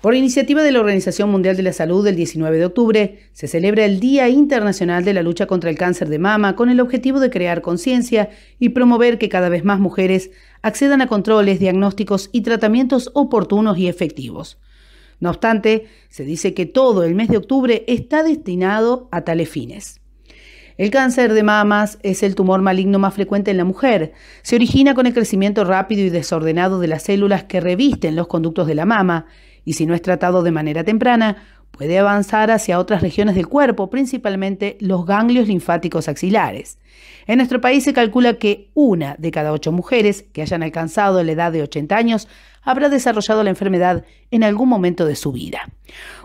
Por iniciativa de la Organización Mundial de la Salud, el 19 de octubre se celebra el Día Internacional de la Lucha contra el Cáncer de Mama con el objetivo de crear conciencia y promover que cada vez más mujeres accedan a controles, diagnósticos y tratamientos oportunos y efectivos. No obstante, se dice que todo el mes de octubre está destinado a tales fines. El cáncer de mamas es el tumor maligno más frecuente en la mujer. Se origina con el crecimiento rápido y desordenado de las células que revisten los conductos de la mama y si no es tratado de manera temprana, puede avanzar hacia otras regiones del cuerpo, principalmente los ganglios linfáticos axilares. En nuestro país se calcula que una de cada ocho mujeres que hayan alcanzado la edad de 80 años habrá desarrollado la enfermedad en algún momento de su vida.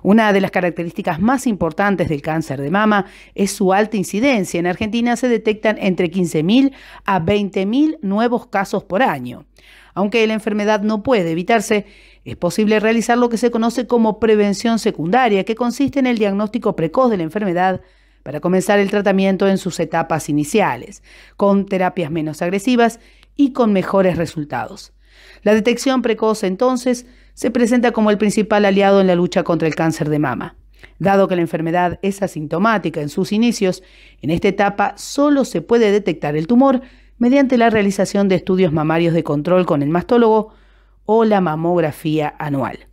Una de las características más importantes del cáncer de mama es su alta incidencia. En Argentina se detectan entre 15.000 a 20.000 nuevos casos por año. Aunque la enfermedad no puede evitarse, es posible realizar lo que se conoce como prevención secundaria, que consiste en el diagnóstico precoz de la enfermedad para comenzar el tratamiento en sus etapas iniciales, con terapias menos agresivas y con mejores resultados. La detección precoz entonces se presenta como el principal aliado en la lucha contra el cáncer de mama. Dado que la enfermedad es asintomática en sus inicios, en esta etapa solo se puede detectar el tumor mediante la realización de estudios mamarios de control con el mastólogo o la mamografía anual.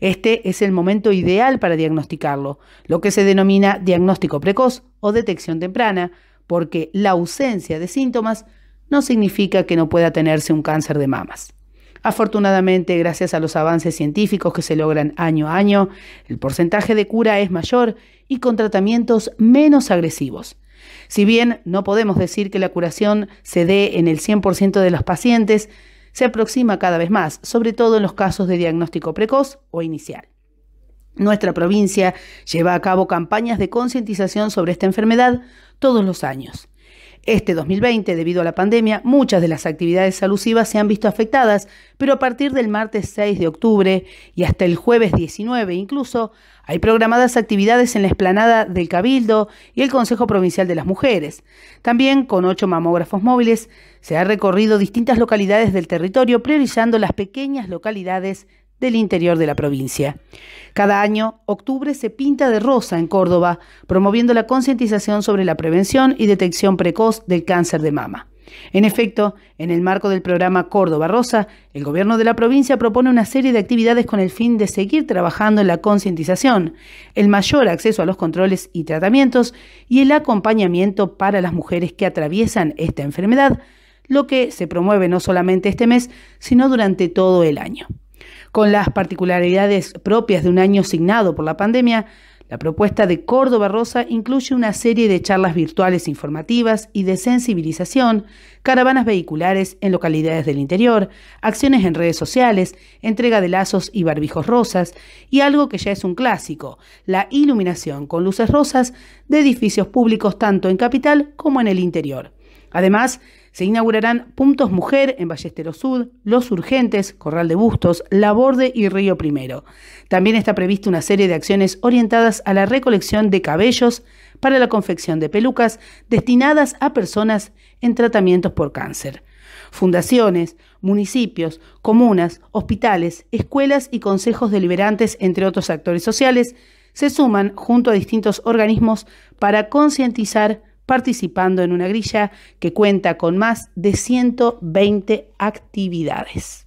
Este es el momento ideal para diagnosticarlo, lo que se denomina diagnóstico precoz o detección temprana, porque la ausencia de síntomas no significa que no pueda tenerse un cáncer de mamas. Afortunadamente, gracias a los avances científicos que se logran año a año, el porcentaje de cura es mayor y con tratamientos menos agresivos. Si bien no podemos decir que la curación se dé en el 100% de los pacientes, se aproxima cada vez más, sobre todo en los casos de diagnóstico precoz o inicial. Nuestra provincia lleva a cabo campañas de concientización sobre esta enfermedad todos los años. Este 2020, debido a la pandemia, muchas de las actividades alusivas se han visto afectadas, pero a partir del martes 6 de octubre y hasta el jueves 19 incluso, hay programadas actividades en la explanada del Cabildo y el Consejo Provincial de las Mujeres. También, con ocho mamógrafos móviles, se ha recorrido distintas localidades del territorio, priorizando las pequeñas localidades del interior de la provincia. Cada año, octubre se pinta de rosa en Córdoba, promoviendo la concientización sobre la prevención y detección precoz del cáncer de mama. En efecto, en el marco del programa Córdoba Rosa, el gobierno de la provincia propone una serie de actividades con el fin de seguir trabajando en la concientización, el mayor acceso a los controles y tratamientos y el acompañamiento para las mujeres que atraviesan esta enfermedad, lo que se promueve no solamente este mes, sino durante todo el año. Con las particularidades propias de un año signado por la pandemia, la propuesta de Córdoba Rosa incluye una serie de charlas virtuales informativas y de sensibilización, caravanas vehiculares en localidades del interior, acciones en redes sociales, entrega de lazos y barbijos rosas y algo que ya es un clásico, la iluminación con luces rosas de edificios públicos tanto en capital como en el interior. Además, se inaugurarán Puntos Mujer en Ballestero Sur, Los Urgentes, Corral de Bustos, La Borde y Río Primero. También está prevista una serie de acciones orientadas a la recolección de cabellos para la confección de pelucas destinadas a personas en tratamientos por cáncer. Fundaciones, municipios, comunas, hospitales, escuelas y consejos deliberantes, entre otros actores sociales, se suman junto a distintos organismos para concientizar participando en una grilla que cuenta con más de 120 actividades.